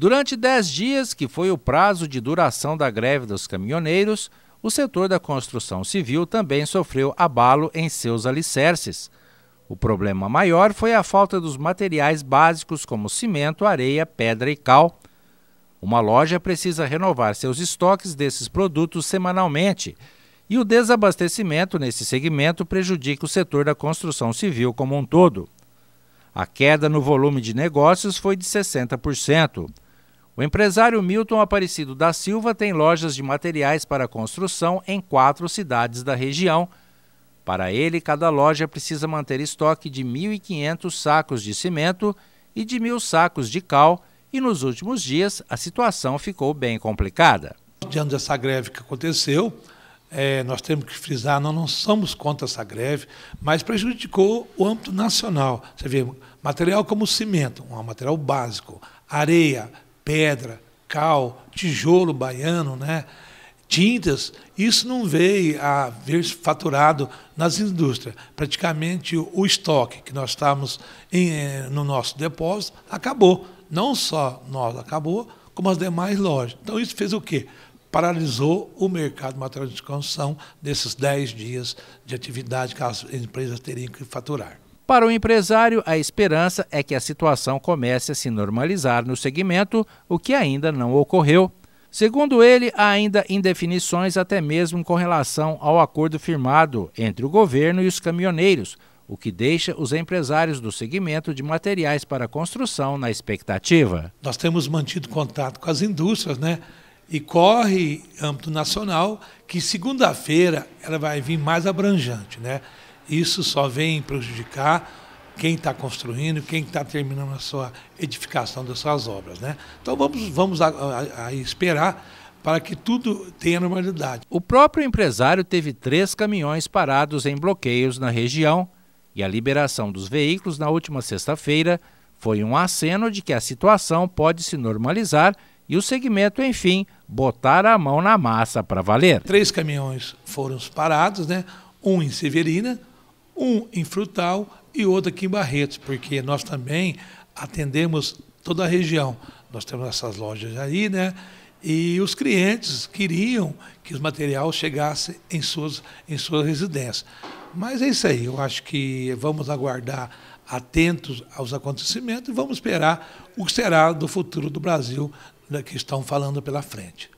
Durante 10 dias, que foi o prazo de duração da greve dos caminhoneiros, o setor da construção civil também sofreu abalo em seus alicerces. O problema maior foi a falta dos materiais básicos como cimento, areia, pedra e cal. Uma loja precisa renovar seus estoques desses produtos semanalmente, e o desabastecimento nesse segmento prejudica o setor da construção civil como um todo. A queda no volume de negócios foi de 60%. O empresário Milton Aparecido da Silva tem lojas de materiais para construção em quatro cidades da região. Para ele, cada loja precisa manter estoque de 1.500 sacos de cimento e de 1.000 sacos de cal, e nos últimos dias a situação ficou bem complicada. Diante dessa greve que aconteceu, é, nós temos que frisar, nós não somos contra essa greve, mas prejudicou o âmbito nacional. Você vê, material como cimento, um material básico, areia, pedra, cal, tijolo baiano, né? tintas, isso não veio a ver faturado nas indústrias. Praticamente o estoque que nós estávamos em, eh, no nosso depósito acabou. Não só nós acabou, como as demais lojas. Então isso fez o quê? Paralisou o mercado de material de construção desses 10 dias de atividade que as empresas teriam que faturar. Para o empresário, a esperança é que a situação comece a se normalizar no segmento, o que ainda não ocorreu. Segundo ele, há ainda indefinições até mesmo com relação ao acordo firmado entre o governo e os caminhoneiros, o que deixa os empresários do segmento de materiais para construção na expectativa. Nós temos mantido contato com as indústrias, né? E corre âmbito nacional que segunda-feira ela vai vir mais abrangente, né? Isso só vem prejudicar quem está construindo, quem está terminando a sua edificação das suas obras. Né? Então vamos, vamos a, a, a esperar para que tudo tenha normalidade. O próprio empresário teve três caminhões parados em bloqueios na região e a liberação dos veículos na última sexta-feira foi um aceno de que a situação pode se normalizar e o segmento, enfim, botar a mão na massa para valer. Três caminhões foram parados, né? um em Severina, um em Frutal e outro aqui em Barretos, porque nós também atendemos toda a região. Nós temos essas lojas aí, né? E os clientes queriam que o material chegasse em suas, em suas residências. Mas é isso aí, eu acho que vamos aguardar atentos aos acontecimentos e vamos esperar o que será do futuro do Brasil né, que estão falando pela frente.